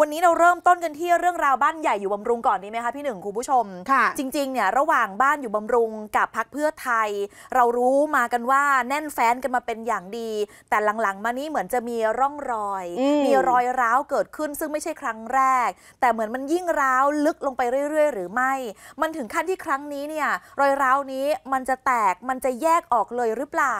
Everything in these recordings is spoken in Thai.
วันนี้เราเริ่มต้นกันที่เรื่องราวบ้านใหญ่อยู่บำรุงก่อนดีไหมคะพี่หนึ่งคุณผู้ชมค่ะ จริงๆเนี่ยระหว่างบ้านอยู่บำรุงกับพักเพื่อไทย เรารู้มากันว่าแน่นแฟ้นกันมาเป็นอย่างดี แต่หลังๆมานี้เหมือนจะมีร่องรอยอมมีรอยร้าวเกิดขึ้นซึ่งไม่ใช่ครั้งแรก แต่เหมือนมันยิ่งร้าวลึกลงไปเรื่อย ๆหรือไม่ มันถึงขั้นที่ครั้งนี้เนี่ยรอยร้าวนี้มันจะแตกมันจะแยกออกเลยหรือเปล่า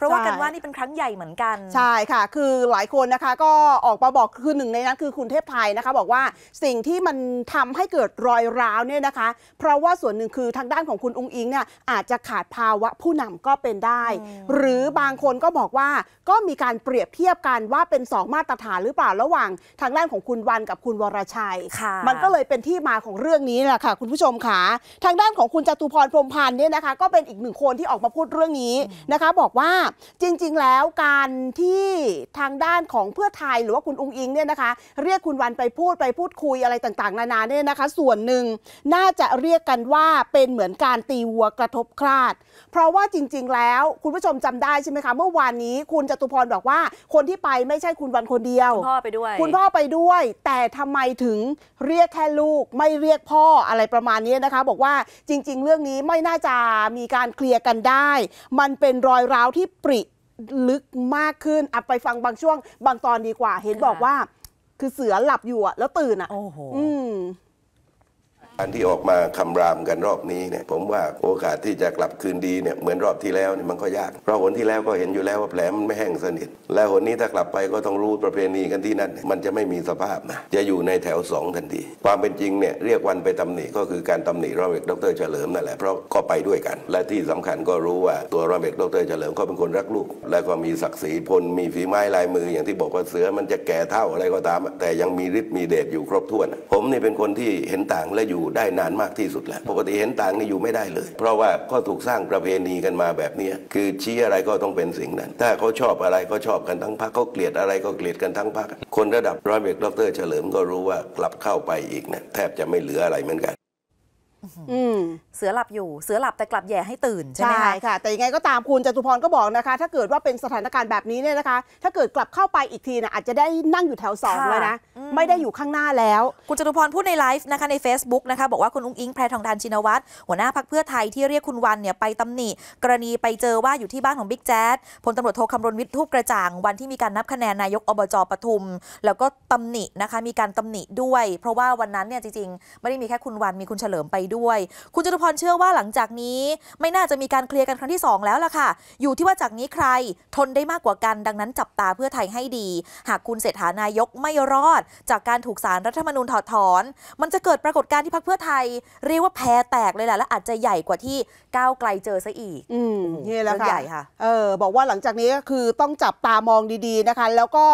เพราะว่ากันว่านี่เป็นครั้งใหญ่เหมือนกัน ใช่ค่ะ คือหลายคนนะคะก็ออกมาบอกคือหนึ่งในนั้นคือคุณเทพไทยนะคะ บอกว่าสิ่งที่มันทำให้เกิดรอยร้าวเนี่ยนะคะ เพราะว่าส่วนหนึ่งคือทางด้านของคุณอุงอิงเนี่ยอาจจะขาดภาวะผู้นำก็เป็นได้ หรือบางคนก็บอกว่าก็มีการเปรียบเทียบกันว่าเป็น 2 มาตรฐานหรือเปล่า ระหว่างทางด้านของคุณวันกับคุณวรชัยมันก็เลยเป็นที่มาของเรื่องนี้แหละค่ะคุณผู้ชมค่ะทางด้านของคุณจตุพรพรมพันธ์เนี่ยนะคะก็เป็นอีกหนึ่งคนที่ออกมาพูดเรื่องนี้นะคะ บอกว่าจริงๆ แล้วการที่ทางด้านของเพื่อไทย หรือว่าคุณ อุงอิงเนี่ยนะคะเรียกคุณวันไปพูดไปพูดคุยอะไรต่างๆ นานาเนี่ยนะคะ ส่วนหนึ่งน่าจะเรียกกันว่าเป็นเหมือนการตีวัวกระทบคลาด เพราะว่าจริง ๆ แล้วคุณผู้ชมจำได้ใช่ไหมคะ เมื่อวานนี้คุณจตุพรบอกว่าคนที่ไปไม่ใช่คุณวันคนเดียวคุณพ่อไปด้วย คุณพ่อไปด้วย แต่ทำไมถึงเรียกแค่ลูกไม่เรียกพ่ออะไรประมาณนี้นะคะบอกว่าจริง ๆ เรื่องนี้ไม่น่าจะมีการเคลียร์กันได้ มันเป็นรอยร้าวที่ปริลึกมากขึ้นอไปฟังบางช่วงบางตอนดีกว่า เห็นบอกว่า คือเสือหลับอยู่อะแล้วตื่นอะโอ้โหการที่ออกมาคำรามกันรอบนี้เนี่ยผมว่าโอกาสที่จะกลับคืนดีเนี่ยเหมือนรอบที่แล้วเนี่ยมันก็ยากเพราะหนที่แล้วก็เห็นอยู่แล้วว่าแผลมันไม่แห้งสนิท และหนนี้ถ้ากลับไปก็ต้องรู้ประเพณีกันที่นั่นมันจะไม่มีสภาพนะจะอยู่ในแถวสองทันทีความเป็นจริงเนี่ยเรียกวันไปตำหนิก็คือการตำหนิร้อยเอกดรเฉลิมนั่นแหละเพราะก็ไปด้วยกัน และที่สำคัญก็รู้ว่าตัวร้อยเอกดรเฉลิมก็เป็นคนรักลูกและก็มีศักดิ์ศรีพลมีฝีไม้ลายมืออย่างที่บอกว่าเสือมันจะแก่เท่าอะไรก็ตาม แต่ยังมีฤทธิ์มีเดชอยู่ครบถ้วน ผมนี่เป็นคนที่เห็นต่างและอยู่ได้นานมากที่สุดแล้วปกติเห็นต่างนี่อยู่ไม่ได้เลย เพราะว่าก็ถูกสร้างประเพณีกันมาแบบนี้คือชี้อะไรก็ต้องเป็นสิ่งนั้น ถ้าเขาชอบอะไรก็ชอบกันทั้งพรรคเขาเกลียดอะไรก็เกลียดกันทั้งพรรคคนระดับร้อยเอกดร เฉลิม ก็รู้ว่า กลับเข้าไปอีกนะแทบจะไม่เหลืออะไรเหมือนกันเสือหลับอยู่เสือหลับแต่กลับแย่ให้ตื่นใช่ไหมใช่ค่ะ แต่ยังไงก็ตามคุณจตุพรก็บอกนะคะ ถ้าเกิดว่าเป็นสถานการณ์แบบนี้เนี่ยนะคะ ถ้าเกิดกลับเข้าไปอีกทีนะอาจจะได้นั่งอยู่แถวสองเลยนะ ไม่ได้อยู่ข้างหน้าแล้วคุณจตุพรพูดในไลฟ์นะคะใน Facebook นะคะ บอกว่าคุณ อุ้งอิงแพรทองทานชินวัตรหัวหน้าพักเพื่อไทยที่เรียกคุณวันเนี่ยไปตำหนิ กรณีไปเจอว่าอยู่ที่บ้านของบิ๊กแจ๊ดพลตำรวจโทคำรณวิทย์ทูปกระจ่างวันที่มีการนับคะแนนนายกอบจปทุม แล้วก็ตำหนินะคะ มีการตำหนิด้วย เพราะว่าวันนั้นเนี่ยจริงๆ ไม่ได้มีแค่คุณวันมีคุณเฉลิมไปด้วยคุณจตุพรเชื่อว่าหลังจากนี้ไม่น่าจะมีการเคลียร์กันครั้งที่ 2 แล้วล่ะค่ะ อยู่ที่ว่าจากนี้ใครทนได้มากกว่ากัน ดังนั้นจับตาเพื่อไทยให้ดี หากคุณเศรษฐานายกไม่รอด จากการถูกสารรัฐธรรมนูญถอดถอน มันจะเกิดปรากฏการณ์ที่พักเพื่อไทย เรียกว่าแพ้แตกเลยแหละและอาจจะใหญ่กว่าที่ก้าวไกลเจอซะอีกอืมนี่แหละค่ะใหญ่ค่ะเออบอกว่าหลังจากนี้ก็คือต้องจับตามองดี ๆนะคะ แล้วก็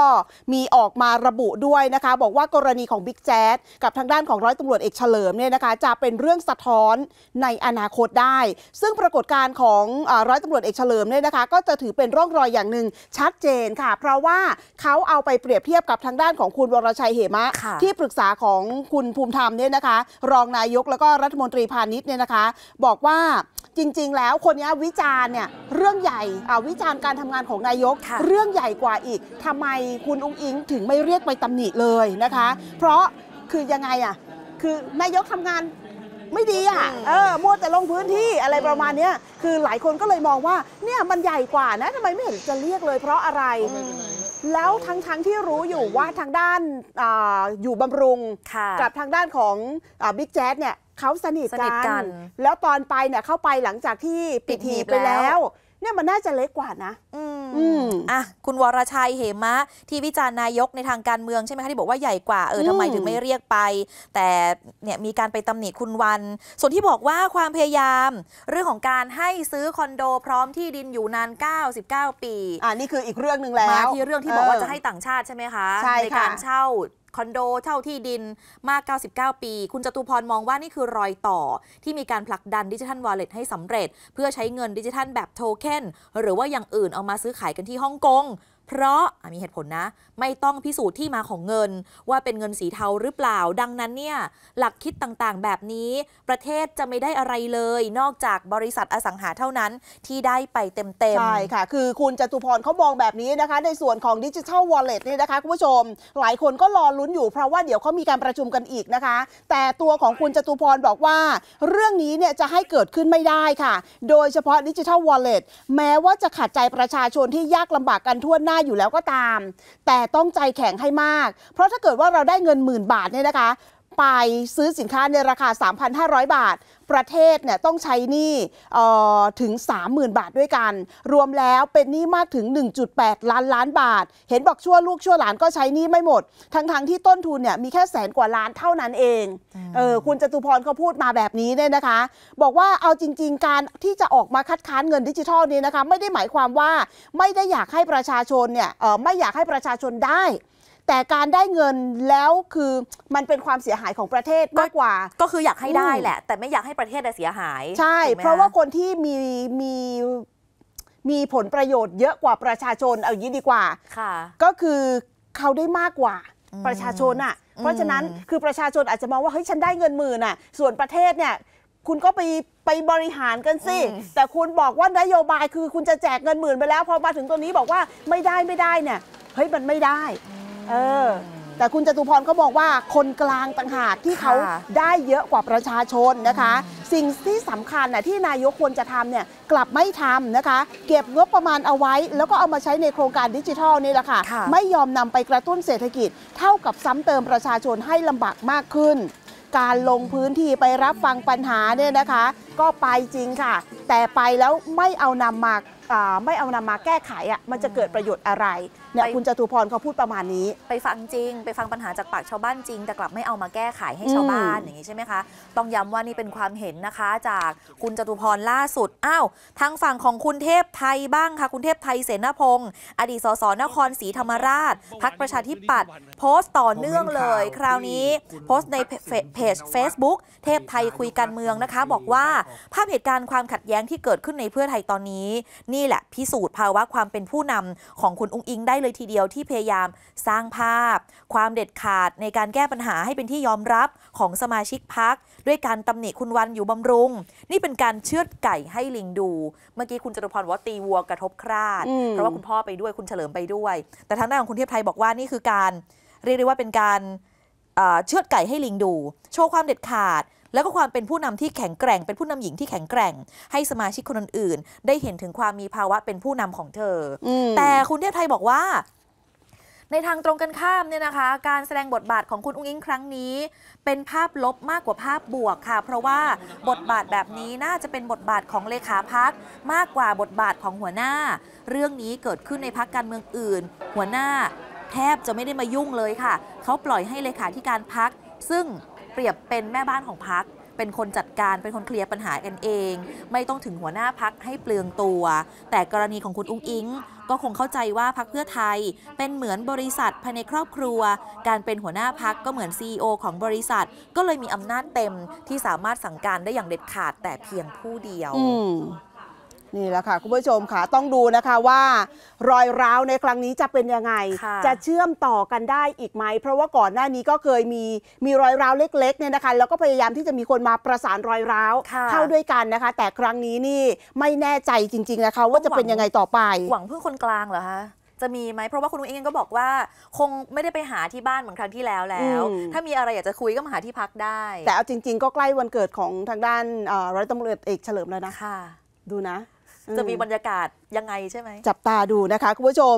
มีออกมาระบุด้วยนะคะ บอกว่ากรณีของบิ๊กแจ๊ดกับทางด้านของร้อยตำรวจเอกเฉลิมเนี่ยนะคะจะเป็นเรื่องสะท้อนในอนาคตได้ ซึ่งปรากฏการณ์ของร้อยตำรวจเอกเฉลิมเนี่ยนะคะก็จะถือเป็นร่องรอยอย่างหนึ่งชัดเจนค่ะ เพราะว่าเขาเอาไปเปรียบเทียบกับทางด้านของคุณวรชัยเหมะ ที่ปรึกษาของคุณภูมิธรรมเนี่ยนะคะ รองนายกแล้วก็รัฐมนตรีพาณิชย์เนี่ยนะคะ บอกว่าจริงๆแล้วคนนี้วิจารณ์เนี่ยเรื่องใหญ่วิจารณ์การทำงานของนายกเรื่องใหญ่กว่าอีกทำไมคุณองค์อิงถึงไม่เรียกไปตำหนิเลยนะคะ เพราะคือยังไงอ่ะคือนายกทำงานไม่ดีอ่ะเออมัวแต่ลงพื้นที่อะไรประมาณนี้คือหลายคนก็เลยมองว่า เนี่ยมันใหญ่กว่านะทำไมไม่เห็นจะเรียกเลยเพราะอะไร แล้วทั้งๆทที่รู้อยู่ว่าทางด้านออยู่บำรุง กับทางด้านของบิ๊กแจ๊ดเนี่ยเขาสนิทกัน แล้วตอนไปเนี่ยเข้าไปหลังจากที่ปิดหีบไปแล้วนี่ยมันน่าจะเล็กกว่านะ อืมอ่ะ คุณวรชัยเหมะ ที่วิจารณ์นายกในทางการเมืองใช่ไหมคะที่บอกว่าใหญ่กว่า เออ ทำไมถึงไม่เรียกไป แต่เนี่ยมีการไปตำหนิคุณวัน ส่วนที่บอกว่าความพยายาม เรื่องของการให้ซื้อคอนโดพร้อมที่ดินอยู่นาน 99 ปี อ่านี่คืออีกเรื่องหนึ่งแล้วมาที่เรื่องที่บอกว่าจะให้ต่างชาติใช่ไหมคะใในการเช่าคอนโดเช่าที่ดินมาก 99 ปี คุณจตุพรมองว่านี่คือรอยต่อ ที่มีการผลักดันดิจิทัลวอลเล็ตให้สำเร็จเพื่อใช้เงินดิจิทัลแบบโทเค็นหรือว่าอย่างอื่นเอามาซื้อขายกันที่ฮ่องกงเพราะมีเหตุผลนะ ไม่ต้องพิสูจน์ที่มาของเงิน ว่าเป็นเงินสีเทาหรือเปล่า ดังนั้นเนี่ย หลักคิดต่างๆแบบนี้ ประเทศจะไม่ได้อะไรเลย นอกจากบริษัทอสังหาเท่านั้น ที่ได้ไปเต็ม ๆ ใช่ค่ะคือคุณจตุพรเขามองแบบนี้นะคะ ในส่วนของดิจิทัลวอลเล็ตนี่นะคะคุณผู้ชมหลายคนก็รอลุ้นอยู่เพราะว่าเดี๋ยวเขามีการประชุมกันอีกนะคะ แต่ตัวของคุณจตุพรบอกว่า เรื่องนี้เนี่ยจะให้เกิดขึ้นไม่ได้ค่ะ โดยเฉพาะดิจิทัลวอลเล็ตแม้ว่าจะขัดใจประชาชนที่ยากลำบากกันทั่วหน้าได้อยู่แล้วก็ตาม แต่ต้องใจแข็งให้มาก เพราะถ้าเกิดว่าเราได้เงินหมื่นบาทเนี่ยนะคะไปซื้อสินค้าในราคา 3,500 บาท ประเทศเนี่ยต้องใช้หนี้ถึง 30,000 บาทด้วยกัน รวมแล้วเป็นหนี้มากถึง 1.8 ล้านล้านบาท เห็นบอกชั่วลูกชั่วหลานก็ใช้หนี้ไม่หมด ทั้งๆทที่ต้นทุนเนี่ยมีแค่แสนกว่าล้านเท่านั้นเอง เออคุณจตุพรเขาพูดมาแบบนี้เนี่ยนะคะ บอกว่าเอาจริงๆ การที่จะออกมาคัดค้านเงินดิจิทัลนี้นะคะ ไม่ได้หมายความว่าไม่ได้อยากให้ประชาชนเนี่ยไม่อยากให้ประชาชนได้แต่การได้เงินแล้วคือมันเป็นความเสียหายของประเทศมากกว่า ก็คืออยากให้ได้แหละแต่ไม่อยากให้ประเทศเสียหาย ใช่ เพราะว่าคนที่มีมีมีผลประโยชน์เยอะกว่าประชาชนเอางี้ดีกว่าค่ะ ก็คือเขาได้มากกว่าประชาชนอ่ะเพราะฉะนั้นคือประชาชนอาจจะมองว่าเฮ้ยฉันได้เงินหมื่นอ่ะส่วนประเทศเนี่ยคุณก็ไปไปบริหารกันสิแต่คุณบอกว่านโยบาย คือคุณจะแจกเงินหมื่นไปแล้วพอมาถึงตรงนี้บอกว่าไม่ได้ไม่ได้เนี่ยเฮ้ยมันไม่ได้เออแต่คุณจตุพรเขาบอกว่าคนกลางต่างหากที่เขาได้เยอะกว่าประชาชนนะคะ สิ่งที่สำคัญนะที่นายกควรจะทำเนี่ยกลับไม่ทำนะคะเก็บงบประมาณเอาไว้ แล้วก็เอามาใช้ในโครงการดิจิทัลนี่แหละค่ะไม่ยอมนำไปกระตุ้นเศรษฐกิจ เท่ากับซ้ำเติมประชาชนให้ลำบากมากขึ้น การลงพื้นที่ไปรับฟังปัญหาเนี่ยนะคะ ก็ไปจริงค่ะ แต่ไปแล้วไม่เอานำมาไม่เอานำมาแก้ไขอ่ะมันจะเกิดประโยชน์อะไรเนี่ยคุณจตุพรเขาพูดประมาณนี้ ไปฟังจริงไปฟังปัญหาจากปากชาวบ้านจริง แต่กลับไม่เอามาแก้ไขให้ชาวบ้านอย่างนี้ใช่ไหมคะ ต้องย้ำว่านี่เป็นความเห็นนะคะ จากคุณจตุพรล่าสุดอ้าวทางฝั่งของคุณเทพไทยบ้างค่ะ คุณเทพไทยเสนาพงศ์อดีตสสนครศรีธรรมราชพักประชาธิปัตย์โพสต์ต่อเนื่องเลย คราวนี้ โพสต์ในเพจ Facebook เทพไทยคุยการเมืองนะคะ บอกว่าภาพเหตุการณ์ความขัดแย้งที่เกิดขึ้นในเพื่อไทยตอนนี้นี่แหละ พิสูจน์ภาวะความเป็นผู้นำของคุณอุ้งอิงได้เลยเลยทีเดียวที่พยายามสร้างภาพ ความเด็ดขาด ในการแก้ปัญหาให้เป็นที่ยอมรับของสมาชิกพักด้วยการตำหนิคุณวันอยู่บำรุง นี่เป็นการเชือดไก่ให้ลิงดู เมื่อกี้คุณจตุพรว่าตีวัวกระทบคราด เพราะว่าคุณพ่อไปด้วยคุณเฉลิมไปด้วย แต่ทางด้านของคุณเทียบไทยบอกว่านี่คือการ เรียกได้ว่าเป็นการเชือดไก่ให้ลิงดู โชว์ความเด็ดขาดแล้วก็ความเป็นผู้นำที่แข็งแกร่ง เป็นผู้นำหญิงที่แข็งแกร่ง ให้สมาชิกคนอื่นๆได้เห็นถึงความมีภาวะเป็นผู้นำของเธอ แต่คุณเทพไทยบอกว่า ในทางตรงกันข้ามเนี่ยนะคะ การแสดงบทบาทของคุณอุ้งอิงครั้งนี้ เป็นภาพลบมากกว่าภาพบวกค่ะ เพราะว่าบทบาทแบบนี้น่าจะเป็นบทบาทของเลขาพัก มากกว่าบทบาทของหัวหน้า เรื่องนี้เกิดขึ้นในพักการเมืองอื่น หัวหน้าแทบจะไม่ได้มายุ่งเลยค่ะเขาปล่อยให้เลขาธิการพักซึ่งเปรียบเป็นแม่บ้านของพัก เป็นคนจัดการ เป็นคนเคลียร์ปัญหากันเอง ไม่ต้องถึงหัวหน้าพักให้เปลืองตัว แต่กรณีของคุณอุ้งอิง ก็คงเข้าใจว่าพักเพื่อไทย เป็นเหมือนบริษัทภายในครอบครัว การเป็นหัวหน้าพักก็เหมือนซีอของบริษัท ก็เลยมีอำนาจเต็มที่สามารถสั่งการได้อย่างเด็ดขาดแต่เพียงผู้เดียวนี่แหละค่ะ คุณผู้ชมค่ะต้องดูนะคะว่า รอยร้าวในครั้งนี้จะเป็นยังไงะจะเชื่อมต่อกันได้อีกไหมเพราะว่าก่อนหน้านี้ก็เคยมี มีรอยร้าวเล็กๆเนี่ยนะคะ แล้วก็พยายามที่จะมีคนมาประสานรอยร้าวเข้าด้วยกันนะคะ แต่ครั้งนี้นี่ไม่แน่ใจจริงๆนะคะ ว่าจะเป็นยังไงต่อไป หวังพึ่งคนกลางเหรอคะจะมีไหมเพราะว่าคุณอุ้เองก็บอกว่าคงไม่ได้ไปหาที่บ้านเหมือนครั้งที่แล้วแล้ว ถ้ามีอะไรอยากจะคุยก็มาหาที่พักได้ แต่เอาจริง ๆ ก็ใกล้วันเกิดของทางด้านเร้อยตำรวจเอกเฉลิมแล้วนะค่ะดูนะจะมีบรรยากาศยังไงใช่ไหม จับตาดูนะคะคุณผู้ชม